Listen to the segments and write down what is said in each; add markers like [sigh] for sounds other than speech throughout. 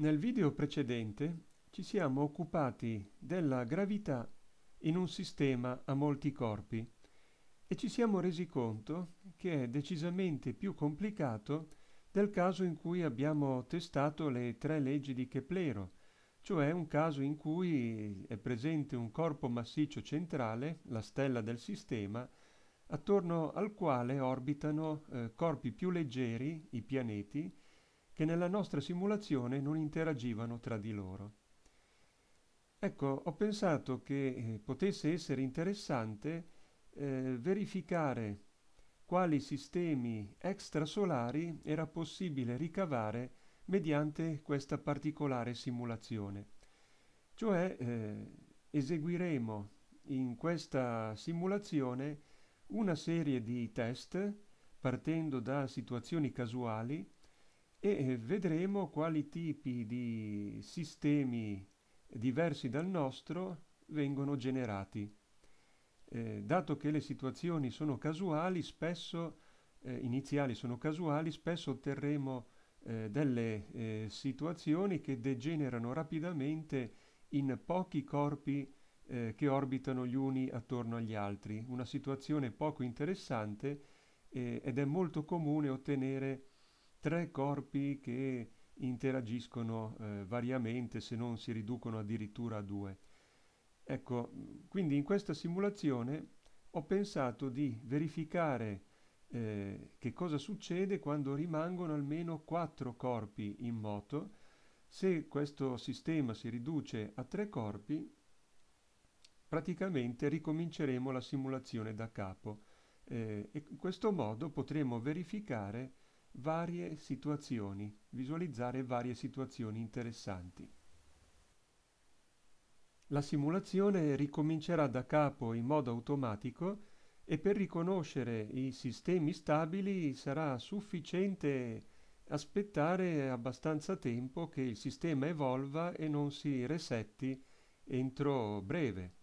Nel video precedente ci siamo occupati della gravità in un sistema a molti corpi e ci siamo resi conto che è decisamente più complicato del caso in cui abbiamo testato le tre leggi di Keplero, cioè un caso in cui è presente un corpo massiccio centrale, la stella del sistema, attorno al quale orbitano eh, corpi più leggeri, i pianeti, che nella nostra simulazione non interagivano tra di loro. Ecco, ho pensato che eh, potesse essere interessante eh, verificare quali sistemi extrasolari era possibile ricavare mediante questa particolare simulazione. Cioè eh, eseguiremo in questa simulazione una serie di test partendo da situazioni casuali e eh, vedremo quali tipi di sistemi diversi dal nostro vengono generati. Eh, dato che le situazioni sono casuali, spesso eh, iniziali sono casuali, spesso otterremo eh, delle eh, situazioni che degenerano rapidamente in pochi corpi eh, che orbitano gli uni attorno agli altri. Una situazione poco interessante ed è molto comune ottenere tre corpi che interagiscono eh, variamente se non si riducono addirittura a due. Ecco, quindi in questa simulazione ho pensato di verificare eh, che cosa succede quando rimangono almeno quattro corpi in moto. Se questo sistema si riduce a tre corpi, praticamente ricominceremo la simulazione da capo eh, e in questo modo potremo verificare Varie situazioni. Visualizzare varie situazioni interessanti. La simulazione ricomincerà da capo in modo automatico e per riconoscere i sistemi stabili sarà sufficiente aspettare abbastanza tempo che il sistema evolva e non si resetti entro breve.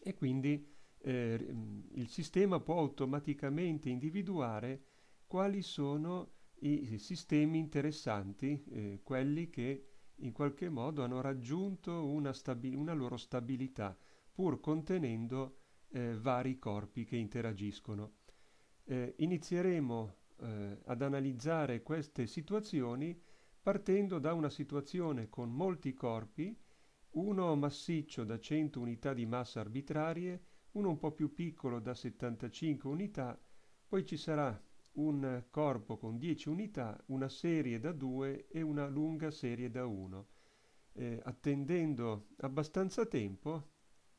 E quindi eh, il sistema può automaticamente individuare quali sono i sistemi interessanti, eh, quelli che in qualche modo hanno raggiunto una, stabi- una loro stabilità, pur contenendo eh, vari corpi che interagiscono. Eh, inizieremo eh, ad analizzare queste situazioni partendo da una situazione con molti corpi, uno massiccio da 100 unità di massa arbitrarie, uno un po' più piccolo da 75 unità, poi ci sarà un corpo con 10 unità, una serie da 2 e una lunga serie da 1. Eh, attendendo abbastanza tempo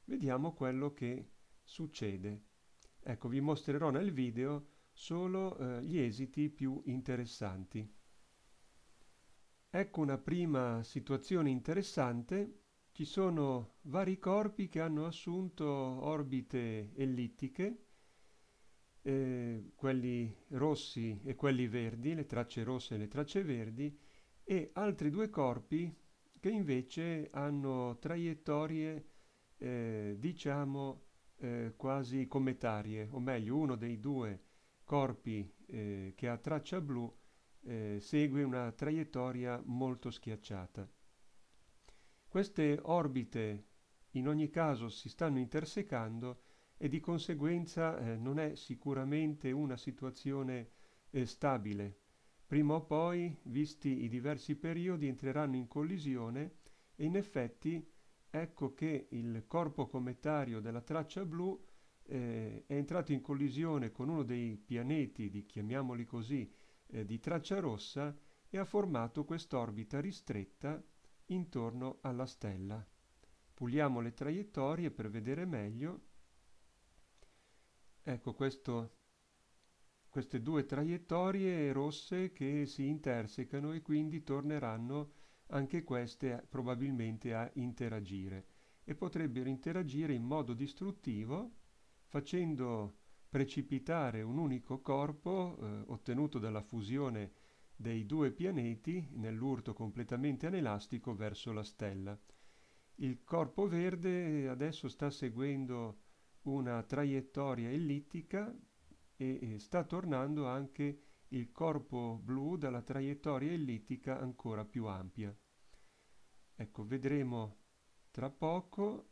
vediamo quello che succede. Ecco, vi mostrerò nel video solo eh, gli esiti più interessanti. Ecco una prima situazione interessante. Ci sono vari corpi che hanno assunto orbite ellittiche eh, quelli rossi e quelli verdi, le tracce rosse e le tracce verdi, e altri due corpi che invece hanno traiettorie, eh, diciamo, eh, quasi cometarie, o meglio, uno dei due corpi eh, che ha traccia blu eh, segue una traiettoria molto schiacciata. Queste orbite in ogni caso si stanno intersecando e di conseguenza eh, non è sicuramente una situazione eh, stabile. Prima o poi, visti i diversi periodi, entreranno in collisione e in effetti ecco che il corpo cometario della traccia blu eh, è entrato in collisione con uno dei pianeti, di, chiamiamoli così, eh, di traccia rossa e ha formato quest'orbita ristretta intorno alla stella. Puliamo le traiettorie per vedere meglio Ecco, questo, queste due traiettorie rosse che si intersecano e quindi torneranno anche queste probabilmente a interagire e potrebbero interagire in modo distruttivo facendo precipitare un unico corpo eh, ottenuto dalla fusione dei due pianeti nell'urto completamente anelastico verso la stella. Il corpo verde adesso sta seguendo una traiettoria ellittica e sta tornando anche il corpo blu dalla traiettoria ellittica ancora più ampia. Ecco, vedremo tra poco,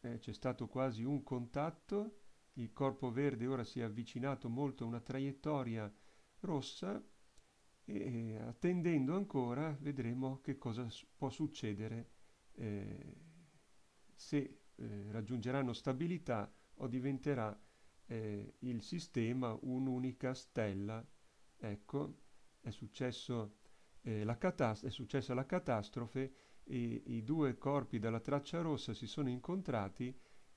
eh, c'è stato quasi un contatto, il corpo verde ora si è avvicinato molto a una traiettoria rossa e attendendo ancora vedremo che cosa può succedere eh, se eh, raggiungeranno stabilità o diventerà eh, il sistema un'unica stella. Ecco, è, successo, eh, la catast- è successa la catastrofe, e, i due corpi della traccia rossa si sono incontrati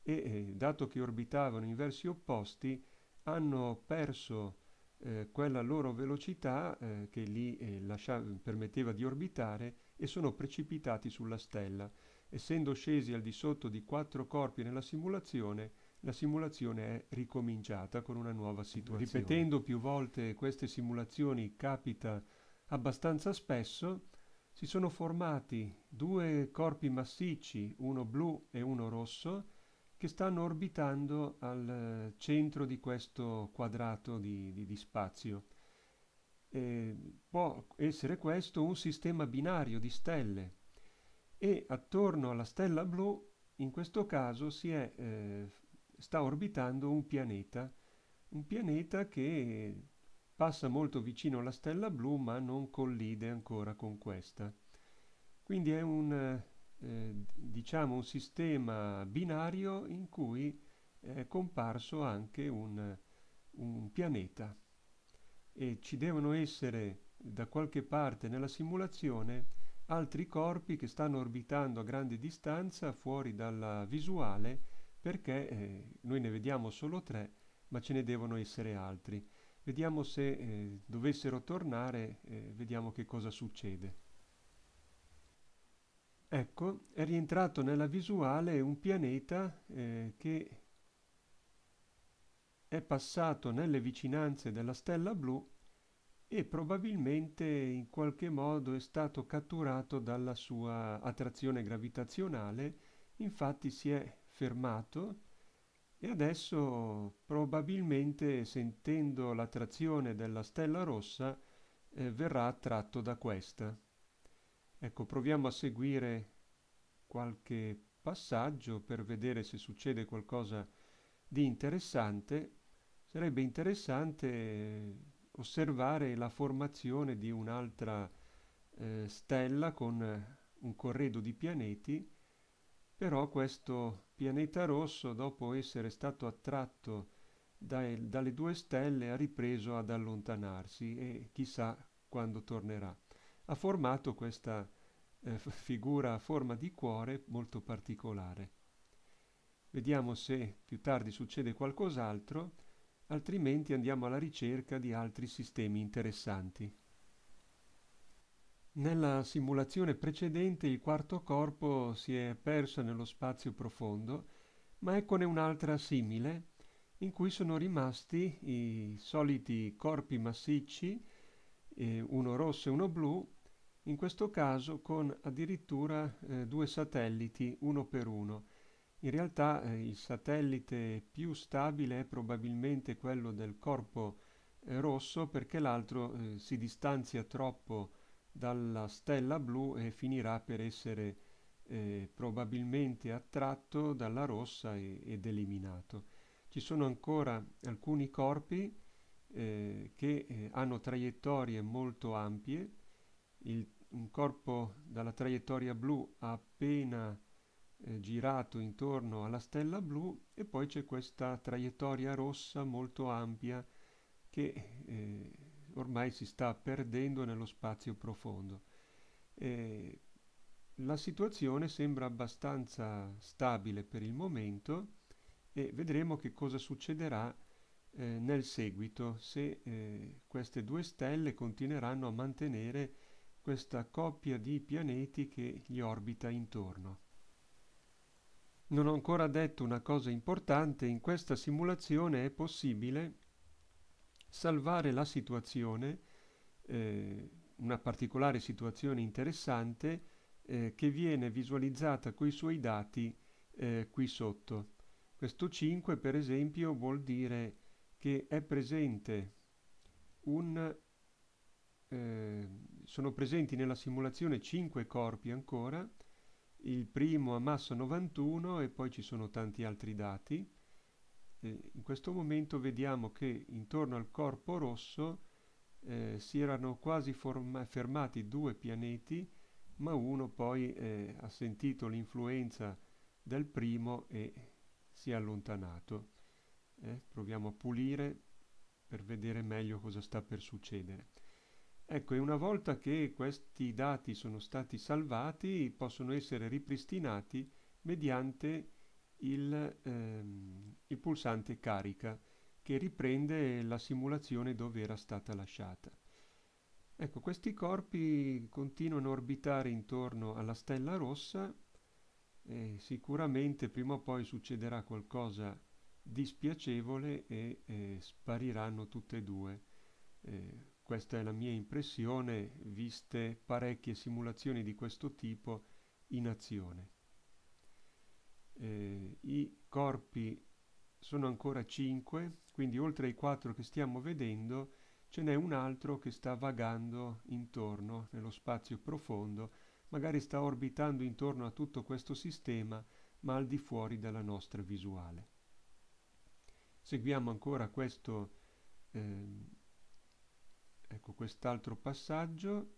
e, eh, dato che orbitavano in versi opposti, hanno perso eh, quella loro velocità eh, che li eh, lascia- permetteva di orbitare e sono precipitati sulla stella essendo scesi al di sotto di quattro corpi nella simulazione, la simulazione è ricominciata con una nuova situazione. Ripetendo più volte queste simulazioni capita abbastanza spesso, si sono formati due corpi massicci, uno blu e uno rosso, che stanno orbitando al eh, centro di questo quadrato di, di, di spazio. E eh, può essere questo un sistema binario di stelle, e attorno alla stella blu in questo caso è, eh, sta orbitando un pianeta, un pianeta che passa molto vicino alla stella blu ma non collide ancora con questa. Quindi è un, eh, diciamo un sistema binario in cui è comparso anche un, un pianeta e ci devono essere da qualche parte nella simulazione altri corpi che stanno orbitando a grande distanza fuori dalla visuale perché eh, noi ne vediamo solo tre, ma ce ne devono essere altri. Vediamo se eh, dovessero tornare, eh, vediamo che cosa succede. Ecco, è rientrato nella visuale un pianeta eh, che è passato nelle vicinanze della stella blu e probabilmente in qualche modo è stato catturato dalla sua attrazione gravitazionale, infatti si è fermato e adesso probabilmente sentendo l'attrazione della stella rossa eh, verrà attratto da questa. Ecco, proviamo a seguire qualche passaggio per vedere se succede qualcosa di interessante. Sarebbe interessante osservare la formazione di un'altra eh, stella con eh, un corredo di pianeti, però questo pianeta rosso, dopo essere stato attratto dai, dalle due stelle, ha ripreso ad allontanarsi e chissà quando tornerà. Ha formato questa eh, figura a forma di cuore molto particolare. Vediamo se più tardi succede qualcos'altro altrimenti andiamo alla ricerca di altri sistemi interessanti. Nella simulazione precedente il quarto corpo si è perso nello spazio profondo, ma eccone un'altra simile in cui sono rimasti i soliti corpi massicci, eh, uno rosso e uno blu, in questo caso con addirittura eh, due satelliti uno per uno, in realtà eh, il satellite più stabile è probabilmente quello del corpo eh, rosso perché l'altro eh, si distanzia troppo dalla stella blu e finirà per essere eh, probabilmente attratto dalla rossa e, ed eliminato. Ci sono ancora alcuni corpi eh, che eh, hanno traiettorie molto ampie, il, un corpo dalla traiettoria blu ha appena eh, girato intorno alla stella blu e poi c'è questa traiettoria rossa molto ampia che eh, ormai si sta perdendo nello spazio profondo. Eh, la situazione sembra abbastanza stabile per il momento e vedremo che cosa succederà eh, nel seguito se eh, queste due stelle continueranno a mantenere questa coppia di pianeti che gli orbita intorno. Non ho ancora detto una cosa importante, in questa simulazione è possibile salvare la situazione, eh, una particolare situazione interessante eh, che viene visualizzata con i suoi dati eh, qui sotto. Questo 5 per esempio vuol dire che è presente un... Eh, sono presenti nella simulazione 5 corpi ancora, il primo a massa 91 e poi ci sono tanti altri dati. Eh, in questo momento vediamo che intorno al corpo rosso eh, si erano quasi fermati due pianeti, ma uno poi eh, ha sentito l'influenza del primo e si è allontanato. Eh, proviamo a pulire per vedere meglio cosa sta per succedere. Ecco, e una volta che questi dati sono stati salvati, possono essere ripristinati mediante il, ehm, il pulsante carica che riprende la simulazione dove era stata lasciata. Ecco, questi corpi continuano a orbitare intorno alla stella rossa e sicuramente prima o poi succederà qualcosa di spiacevole e eh, spariranno tutte e due. Eh, questa è la mia impressione, viste parecchie simulazioni di questo tipo in azione. Eh, I corpi sono ancora 5, quindi oltre ai 4 che stiamo vedendo ce n'è un altro che sta vagando intorno nello spazio profondo, magari sta orbitando intorno a tutto questo sistema, ma al di fuori dalla nostra visuale. Seguiamo ancora questo eh, ecco quest'altro passaggio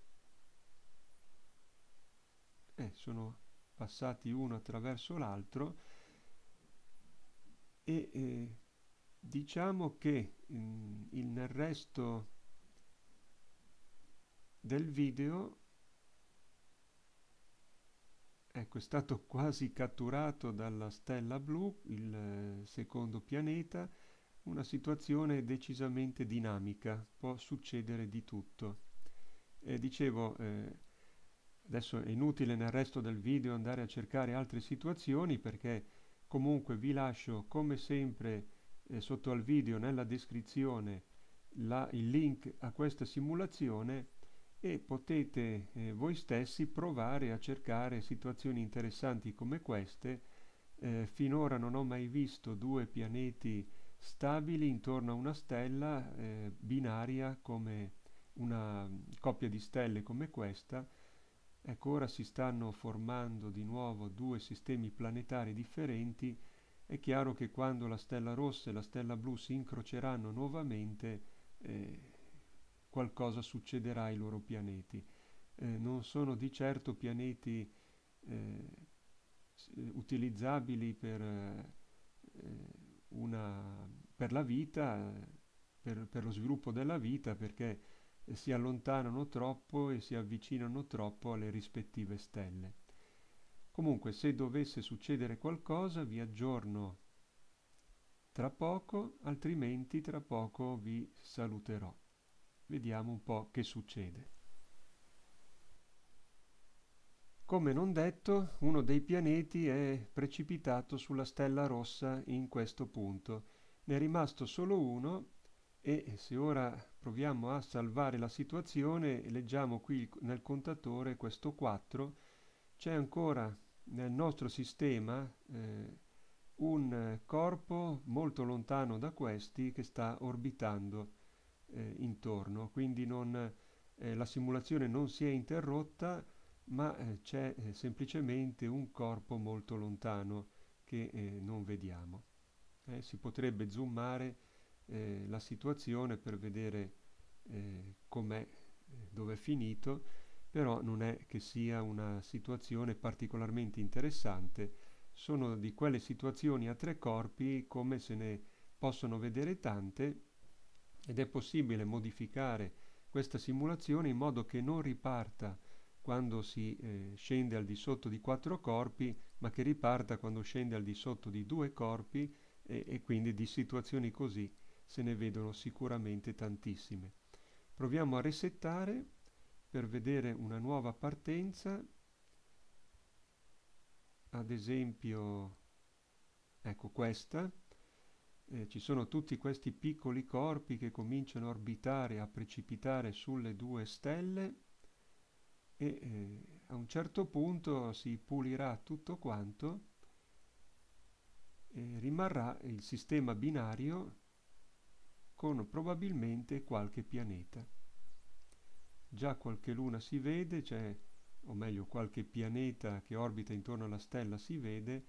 eh, sono passati uno attraverso l'altro e eh, diciamo che in, mm, in, nel resto del video ecco è stato quasi catturato dalla stella blu il eh, secondo pianeta una situazione decisamente dinamica, può succedere di tutto. E dicevo, eh, adesso è inutile nel resto del video andare a cercare altre situazioni perché comunque vi lascio come sempre eh, sotto al video nella descrizione la, il link a questa simulazione e potete eh, voi stessi provare a cercare situazioni interessanti come queste. Eh, finora non ho mai visto due pianeti stabili intorno a una stella eh, binaria come una coppia di stelle come questa. Ecco, ora si stanno formando di nuovo due sistemi planetari differenti. È chiaro che quando la stella rossa e la stella blu si incroceranno nuovamente, eh, qualcosa succederà ai loro pianeti. Eh, non sono di certo pianeti eh, utilizzabili per eh, una, per la vita, per, per lo sviluppo della vita, perché si allontanano troppo e si avvicinano troppo alle rispettive stelle. Comunque, se dovesse succedere qualcosa, vi aggiorno tra poco, altrimenti tra poco vi saluterò. Vediamo un po' che succede. Come non detto, uno dei pianeti è precipitato sulla stella rossa in questo punto. Ne è rimasto solo uno e se ora proviamo a salvare la situazione, leggiamo qui nel contatore questo 4, c'è ancora nel nostro sistema eh, un corpo molto lontano da questi che sta orbitando eh, intorno, quindi non, eh, la simulazione non si è interrotta, ma eh, c'è eh, semplicemente un corpo molto lontano che eh, non vediamo. Eh, si potrebbe zoomare eh, la situazione per vedere eh, com'è, dove è finito, però non è che sia una situazione particolarmente interessante, sono di quelle situazioni a tre corpi come se ne possono vedere tante ed è possibile modificare questa simulazione in modo che non riparta quando si eh, scende al di sotto di quattro corpi, ma che riparta quando scende al di sotto di due corpi e, e quindi di situazioni così se ne vedono sicuramente tantissime. Proviamo a resettare per vedere una nuova partenza, ad esempio, ecco questa, eh, ci sono tutti questi piccoli corpi che cominciano a orbitare, a precipitare sulle due stelle e eh, a un certo punto si pulirà tutto quanto e rimarrà il sistema binario con probabilmente qualche pianeta. Già qualche luna si vede, cioè, o meglio qualche pianeta che orbita intorno alla stella si vede,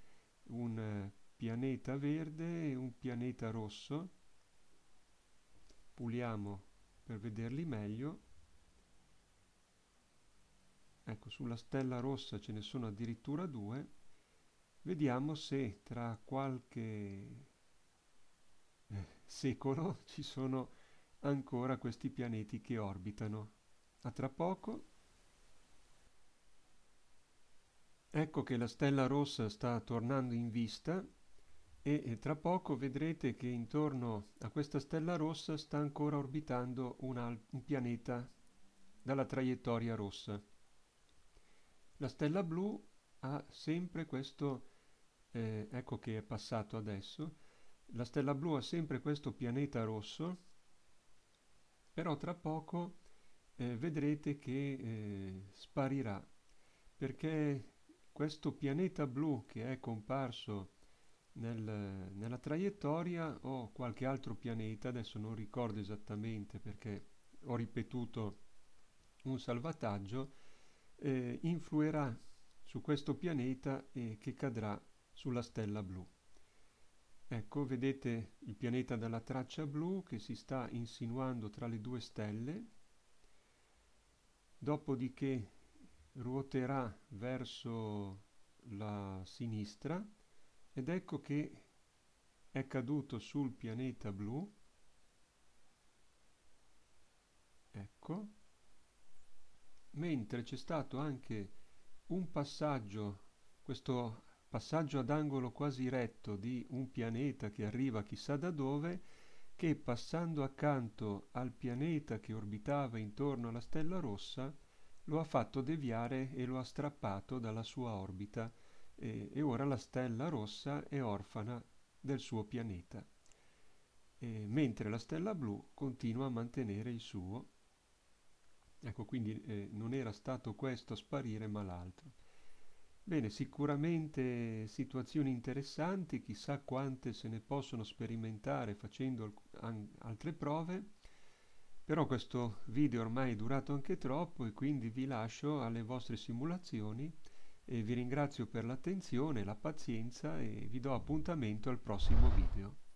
un eh, pianeta verde e un pianeta rosso. Puliamo per vederli meglio ecco sulla stella rossa ce ne sono addirittura due vediamo se tra qualche eh, secolo [laughs] ci sono ancora questi pianeti che orbitano a tra poco ecco che la stella rossa sta tornando in vista e tra poco vedrete che intorno a questa stella rossa sta ancora orbitando un, un pianeta dalla traiettoria rossa. La stella blu ha sempre questo, eh, ecco che è passato adesso, la stella blu ha sempre questo pianeta rosso, però tra poco eh, vedrete che eh, sparirà, perché questo pianeta blu che è comparso nel, nella traiettoria o qualche altro pianeta, adesso non ricordo esattamente perché ho ripetuto un salvataggio, eh, influirà su questo pianeta e che cadrà sulla stella blu. Ecco, vedete il pianeta dalla traccia blu che si sta insinuando tra le due stelle, dopodiché ruoterà verso la sinistra ed ecco che è caduto sul pianeta blu, ecco, mentre c'è stato anche un passaggio, questo passaggio ad angolo quasi retto di un pianeta che arriva chissà da dove, che passando accanto al pianeta che orbitava intorno alla stella rossa, lo ha fatto deviare e lo ha strappato dalla sua orbita e, e ora la stella rossa è orfana del suo pianeta, e, mentre la stella blu continua a mantenere il suo Ecco, quindi eh, non era stato questo a sparire ma l'altro. Bene, sicuramente situazioni interessanti, chissà quante se ne possono sperimentare facendo altre prove, però questo video ormai è durato anche troppo e quindi vi lascio alle vostre simulazioni e vi ringrazio per l'attenzione, la pazienza e vi do appuntamento al prossimo video.